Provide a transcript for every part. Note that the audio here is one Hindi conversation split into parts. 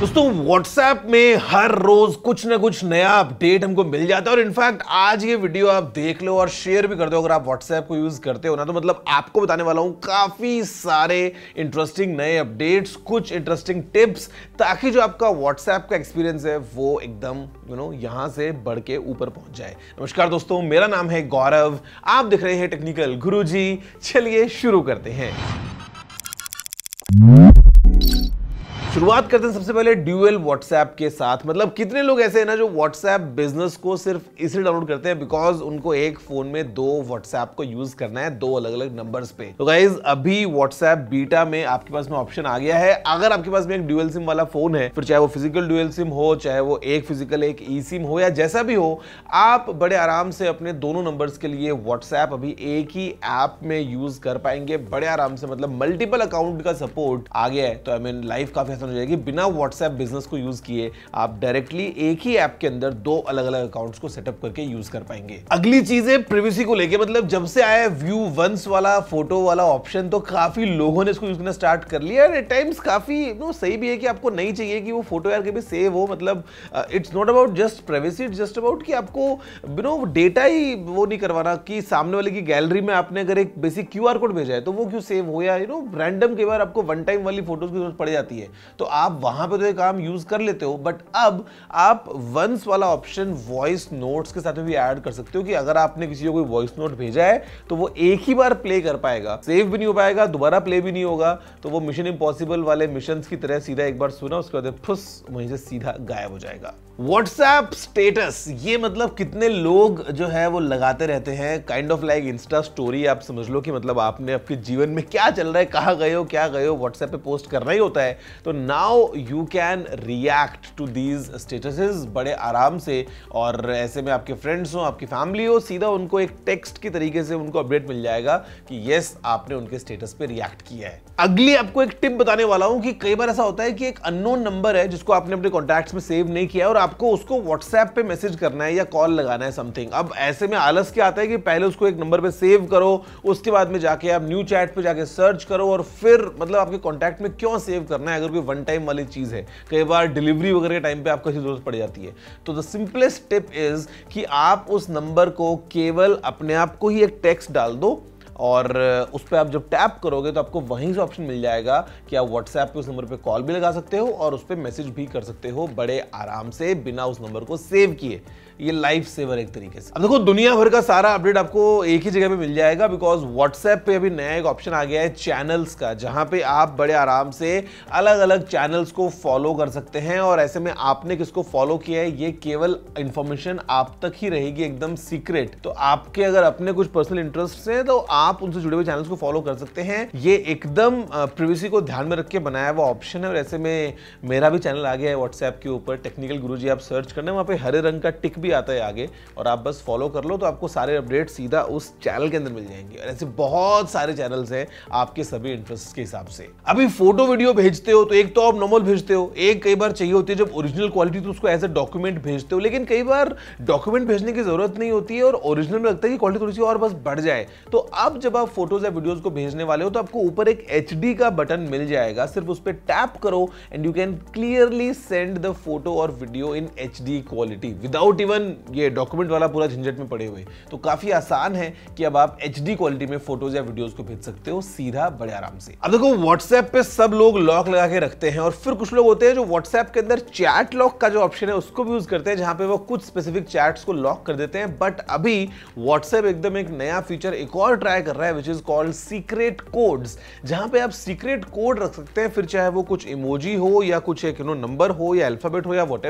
दोस्तों व्हाट्सएप में हर रोज कुछ ना कुछ नया अपडेट हमको मिल जाता है और इनफैक्ट आज ये वीडियो आप देख लो और शेयर भी कर दो अगर आप व्हाट्सएप को यूज करते हो ना तो मतलब आपको बताने वाला हूँ काफी सारे इंटरेस्टिंग नए अपडेट्स कुछ इंटरेस्टिंग टिप्स ताकि जो आपका व्हाट्सएप का एक्सपीरियंस है वो एकदम यू नो यहाँ से बढ़ के ऊपर पहुंच जाए नमस्कार दोस्तों मेरा नाम है गौरव आप दिख रहे हैं टेक्निकल गुरु चलिए शुरू करते हैं शुरुआत करते हैं सबसे पहले ड्यूएल व्हाट्सएप के साथ मतलब कितने लोग ऐसे हैं ना जो व्हाट्सएप बिजनेस को सिर्फ इसलिए डाउनलोड करते हैं बिकॉज उनको एक फोन में दो व्हाट्सएप को यूज करना है दो अलग अलग नंबर्स पे तो गाइज अभी व्हाट्सएप बीटा में आपके पास में ऑप्शन आ गया है अगर आपके पास में एक ड्यूएल सिम वाला फोन है फिर चाहे वो फिजिकल ड्यूएल सिम हो चाहे वो एक फिजिकल एक ई सिम हो या जैसा भी हो आप बड़े आराम से अपने दोनों नंबर्स के लिए व्हाट्सएप अभी एक ही ऐप में यूज कर पाएंगे बड़े आराम से मतलब मल्टीपल अकाउंट का सपोर्ट आ गया है तो आई मीन लाइफ काफी ट्रांजेक्शन हो जाएगी बिना व्हाट्सएप बिजनेस को यूज किए आप डायरेक्टली एक ही ऐप के अंदर दो अलग अलग अकाउंट्स को सेटअप करके यूज कर पाएंगे अगली चीज है प्रिवेसी को लेके मतलब जब से आया व्यू वंस वाला फोटो वाला ऑप्शन तो काफी लोगों ने इसको यूज करना स्टार्ट कर लिया एट टाइम्स काफी नो सही भी है कि आपको नहीं चाहिए कि वो फोटो यार कभी सेव हो मतलब it's not about just privacy it's just about कि आपको बिनो डेटा ही वो नहीं करवाना कि सामने वाले की गैलरी में आपने अगर एक बेसिक क्यू कोड भेजा है तो वो क्यों सेव हो या यू नो रैंडम कई बार आपको वन टाइम वाली फोटोज की जरूरत पड़ जाती है तो आप वहां पे तो ये काम यूज कर लेते हो बट अब आप वंस वाला ऑप्शन वॉइस नोट्स के साथ में भी ऐड कर सकते हो कि अगर आपने किसी को कोई वॉइस नोट भेजा है तो वो एक ही बार प्ले कर पाएगा सेव भी नहीं हो पाएगा दोबारा प्ले भी नहीं होगा तो वो मिशन इम्पॉसिबल वाले मिशन की तरह सीधा एक बार सुना उसके बाद फुस वहीं से सीधा गायब हो जाएगा व्हाट्सएप स्टेटस ये मतलब कितने लोग जो है वो लगाते रहते हैं kind of like insta story आप समझ लो कि मतलब आपने आपके जीवन में क्या चल रहा है कहाँ गए हो क्या गए हो व्हाट्सएप पे पोस्ट करना ही होता है तो now you can react to these statuses बड़े आराम से और ऐसे में आपके फ्रेंड्स हो आपकी फैमिली हो सीधा उनको एक टेक्स्ट की तरीके से उनको अपडेट मिल जाएगा कि येस आपने उनके स्टेटस पे रिएक्ट किया है अगली आपको एक टिप बताने वाला हूं कि कई बार ऐसा होता है कि एक अननोन नंबर है जिसको आपने अपने कॉन्टैक्ट्स में सेव नहीं किया और आपको उसको व्हाट्सएप पे मैसेज करना है या कॉल लगाना है समथिंग अब ऐसे में आलस क्या आता है कि पहले उसको एक नंबर पे सेव करो उसके बाद में जाके आप न्यू चैट पे जाके सर्च करो और फिर मतलब आपके कॉन्टैक्ट में क्यों सेव करना है अगर कोई वन टाइम वाली चीज़ है कई बार डिलीवरी वगैरह के टाइम पे आपको ऐसी जरूरत पड़ जाती है तो द सिंपलेस्ट टिप इज़ कि आप उस नंबर को केवल अपने आप को ही एक टेक्स्ट डाल दो और उस पर आप जब टैप करोगे तो आपको वहीं से ऑप्शन मिल जाएगा कि आप व्हाट्सएप पे उस नंबर पे कॉल भी लगा सकते हो और उस पर मैसेज भी कर सकते हो बड़े आराम से बिना उस नंबर को सेव किए ये लाइफ सेवर एक तरीके से अब देखो दुनिया भर का सारा अपडेट आपको एक ही जगह पे मिल जाएगा बिकॉज व्हाट्सएप पे अभी नया एक ऑप्शन आ गया है चैनल्स का जहां पे आप बड़े आराम से अलग अलग चैनल्स को फॉलो कर सकते हैं और ऐसे में आपने किसको फॉलो किया है ये केवल इंफॉर्मेशन आप तक ही रहेगी एकदम सीक्रेट तो आपके अगर अपने कुछ पर्सनल इंटरेस्ट हैं तो आप आप उनसे जुड़े हुए चैनल्स को फॉलो कर सकते हैं ये एकदम प्रिवेसी को ध्यान में रख के बनाया हुआ ऑप्शन है और ऐसे में मेरा भी चैनल आ गया है व्हाट्सएप के ऊपर टेक्निकल गुरु आप सर्च करना वहाँ पे हरे रंग का टिक भी आता है आगे और आप बस फॉलो कर लो तो आपको सारे अपडेट सीधा उस चैनल के अंदर मिल जाएंगे और ऐसे बहुत सारे चैनल्स हैं आपके सभी इंटरेस्ट के हिसाब से अभी फोटो वीडियो भेजते हो तो एक तो आप नॉर्मल भेजते हो एक कई बार चाहिए होती है जब ओरिजिनल क्वालिटी तो उसको एज ए डॉक्यूमेंट भेजते हो लेकिन कई बार डॉक्यूमेंट भेजने की जरूरत नहीं होती है और ओरिजिनल में लगता है कि क्वालिटी थोड़ी सी और बस बढ़ जाए तो अब जब आप फोटोज या वीडियोज को भेजने वाले हो तो आपको ऊपर एक एच का बटन मिल जाएगा सिर्फ उस पर टैप करो and you can clearly send the photo और video in H quality without even ये डॉक्यूमेंट वाला पूरा झंझट में पड़े हुए तो काफी आसान है कि अब आप एच क्वालिटी में फोटोज या वीडियोज को भेज सकते हो सीधा बड़े आराम से अब देखो व्हाट्सएप पे सब लोग लॉक लगा के रखते हैं और फिर कुछ लोग होते हैं जो व्हाट्सएप के अंदर चैट लॉक का जो ऑप्शन है उसको भी यूज करते हैं जहां पे वो कुछ स्पेसिफिक चैट्स को लॉक कर देते हैं बट अभी व्हाट्सएप एकदम एक नया फीचर एक और ट्राई कर रहा है which is called secret codes जहां पे आप सीक्रेट कोड रख सकते हैं फिर चाहे वो कुछ इमोजी हो या कुछ एक नो नंबर हो या अल्फाबेट हो या वट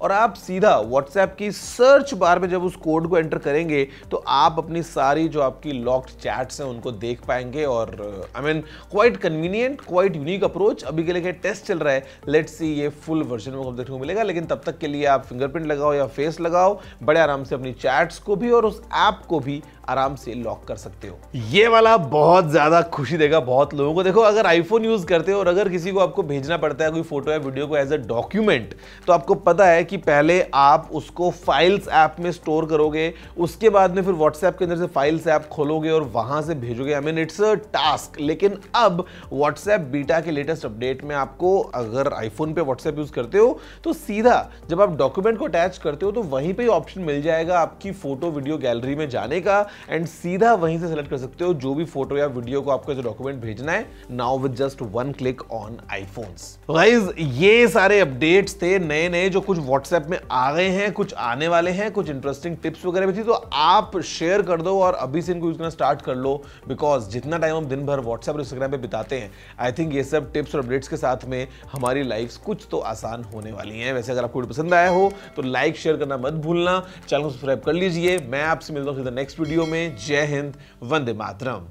और आप सीधा व्हाट्सएप की सर्च बार में जब उस कोड को एंटर करेंगे तो आप अपनी सारी जो आपकी लॉक्ड चैट्स हैं उनको देख पाएंगे और I mean quite convenient quite unique approach अभी के लिए टेस्ट चल रहा है लेट सी ये फुल वर्जन में देखने को मिलेगा लेकिन तब तक के लिए आप फिंगरप्रिंट लगाओ या फेस लगाओ बड़े आराम से अपनी चैट्स को भी और उस ऐप को भी आराम से लॉक कर सकते हो ये वाला बहुत ज़्यादा खुशी देगा बहुत लोगों को देखो अगर आईफोन यूज़ करते हो और अगर किसी को आपको भेजना पड़ता है कोई फोटो या वीडियो को एज अ डॉक्यूमेंट तो आपको पता है कि पहले आप उसको फाइल्स ऐप में स्टोर करोगे उसके बाद में फिर व्हाट्सएप के अंदर से फाइल्स ऐप खोलोगे और वहां से भेजोगे I mean it's a task लेकिन अब व्हाट्सएप बीटा के लेटेस्ट अपडेट में आपको अगर आईफोन पे व्हाट्सएप यूज़ करते हो तो सीधा जब आप डॉक्यूमेंट को अटैच करते हो तो वहीं पर ऑप्शन मिल जाएगा आपकी फोटो वीडियो गैलरी में जाने का एंड सीधा वहीं से सेलेक्ट कर सकते हो जो भी फोटो या वीडियो को आपको डॉक्यूमेंट भेजना है now with just one click on iPhones guys ये सारे अपडेट्स थे नए नए जो कुछ व्हाट्सएप में आ गए हैं कुछ आने वाले हैं कुछ इंटरेस्टिंग टिप्स वगैरह भी थी तो आप शेयर कर दो और अभी से इनको यूज करना स्टार्ट कर लो बिकॉज जितना टाइम हम दिन भर व्हाट्सएप और इंस्टाग्राम पर बिताते हैं आई थिंक ये सब टिप्स और अपडेट्स के साथ में हमारी लाइफ कुछ तो आसान होने वाली है वैसे अगर आपको पसंद आया हो तो लाइक शेयर करना मत भूलना चैनल को सब्सक्राइब कर लीजिए मैं आपसे मिलता हूँ नेक्स्ट वीडियो में जय हिंद वंदे मातरम